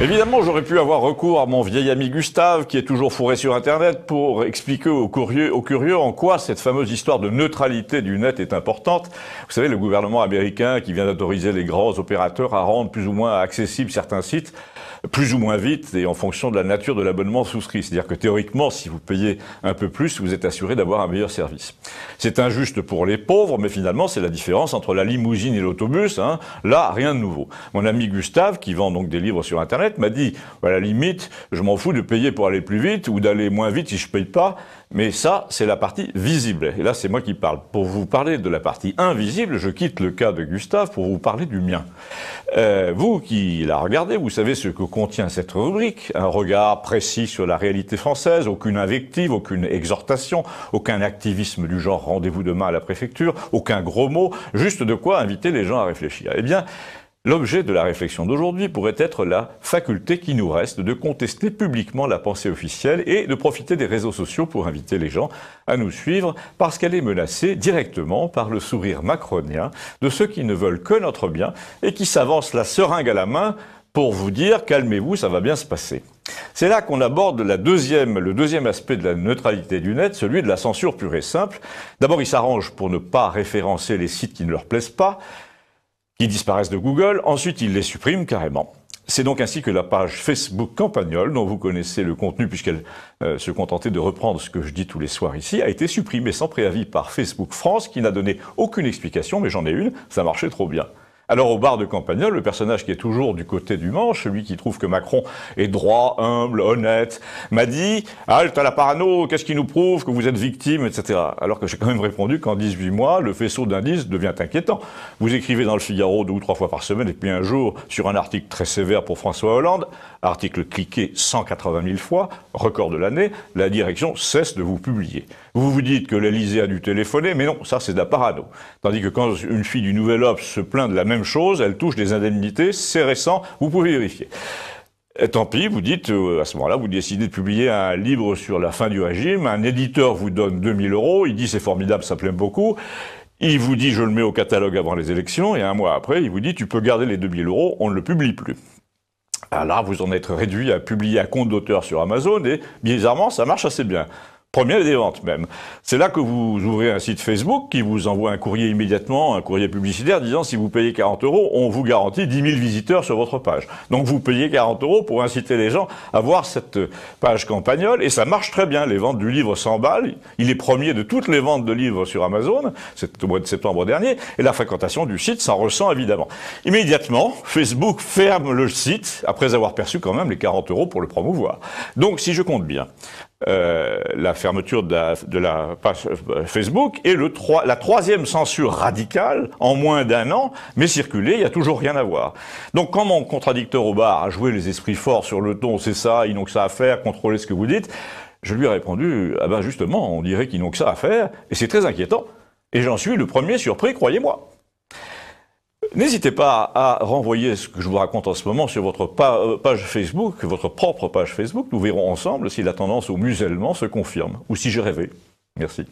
Évidemment, j'aurais pu avoir recours à mon vieil ami Gustave, qui est toujours fourré sur Internet, pour expliquer aux curieux, curieux en quoi cette fameuse histoire de neutralité du net est importante. Vous savez, le gouvernement américain qui vient d'autoriser les grands opérateurs à rendre plus ou moins accessibles certains sites, plus ou moins vite, et en fonction de la nature de l'abonnement souscrit. C'est-à-dire que théoriquement, si vous payez un peu plus, vous êtes assuré d'avoir un meilleur service. C'est injuste pour les pauvres, mais finalement, c'est la différence entre la limousine et l'autobus. Hein. Là, rien de nouveau. Mon ami Gustave, qui vend donc des livres sur Internet, m'a dit, bah, à la limite, je m'en fous de payer pour aller plus vite ou d'aller moins vite si je ne paye pas. Mais ça, c'est la partie visible. Et là, c'est moi qui parle. Pour vous parler de la partie invisible, je quitte le cas de Gustave pour vous parler du mien. Euh, vous qui la regardez, vous savez ce que contient cette rubrique. Un regard précis sur la réalité française, aucune invective, aucune exhortation, aucun activisme du genre rendez-vous demain à la préfecture, aucun gros mot, juste de quoi inviter les gens à réfléchir. Eh bien, L'objet de la réflexion d'aujourd'hui pourrait être la faculté qui nous reste de contester publiquement la pensée officielle et de profiter des réseaux sociaux pour inviter les gens à nous suivre parce qu'elle est menacée directement par le sourire macronien de ceux qui ne veulent que notre bien et qui s'avancent la seringue à la main pour vous dire calmez-vous, ça va bien se passer. C'est là qu'on aborde le deuxième aspect de la neutralité du net, celui de la censure pure et simple. D'abord, ils s'arrangent pour ne pas référencer les sites qui ne leur plaisent pas qui disparaissent de Google, ensuite ils les suppriment carrément. C'est donc ainsi que la page Facebook campagnole, dont vous connaissez le contenu puisqu'elle euh, se contentait de reprendre ce que je dis tous les soirs ici, a été supprimée sans préavis par Facebook France qui n'a donné aucune explication, mais j'en ai une, ça marchait trop bien. Alors au bar de Campagnol, le personnage qui est toujours du côté du manche, celui qui trouve que Macron est droit, humble, honnête, m'a dit « Halte à la parano, qu'est-ce qui nous prouve que vous êtes victime ?» etc. Alors que j'ai quand même répondu qu'en 18 mois, le faisceau d'indices devient inquiétant. Vous écrivez dans le Figaro deux ou trois fois par semaine et puis un jour sur un article très sévère pour François Hollande, article cliqué 180 000 fois, record de l'année, la direction cesse de vous publier. Vous vous dites que l'Elysée a dû téléphoner, mais non, ça c'est de la parano. Tandis que quand une fille du Nouvel Obs se plaint de la même chose, elle touche des indemnités, c'est récent, vous pouvez vérifier. tant pis, vous dites, euh, à ce moment-là, vous décidez de publier un livre sur la fin du régime, un éditeur vous donne 2000 euros, il dit c'est formidable, ça plaît beaucoup, il vous dit je le mets au catalogue avant les élections, et un mois après, il vous dit tu peux garder les 2000 euros, on ne le publie plus. Alors ah vous en êtes réduit à publier un compte d'auteur sur Amazon, et bizarrement, ça marche assez bien première des ventes même. C'est là que vous ouvrez un site Facebook qui vous envoie un courrier immédiatement, un courrier publicitaire disant si vous payez 40 euros, on vous garantit 10 000 visiteurs sur votre page. Donc vous payez 40 euros pour inciter les gens à voir cette page campagnole et ça marche très bien. Les ventes du livre s'emballent. il est premier de toutes les ventes de livres sur Amazon, c'est au mois de septembre dernier, et la fréquentation du site s'en ressent évidemment. Immédiatement, Facebook ferme le site après avoir perçu quand même les 40 euros pour le promouvoir. Donc si je compte bien, euh, la fermeture de la, page euh, Facebook et le la troisième censure radicale en moins d'un an, mais circulée, il n'y a toujours rien à voir. Donc quand mon contradicteur au bar a joué les esprits forts sur le ton, c'est ça, ils n'ont que ça à faire, contrôlez ce que vous dites, je lui ai répondu, ah ben justement, on dirait qu'ils n'ont que ça à faire, et c'est très inquiétant, et j'en suis le premier surpris, croyez-moi. N'hésitez pas à renvoyer ce que je vous raconte en ce moment sur votre euh, page Facebook, votre propre page Facebook. Nous verrons ensemble si la tendance au musellement se confirme ou si j'ai rêvé. Merci.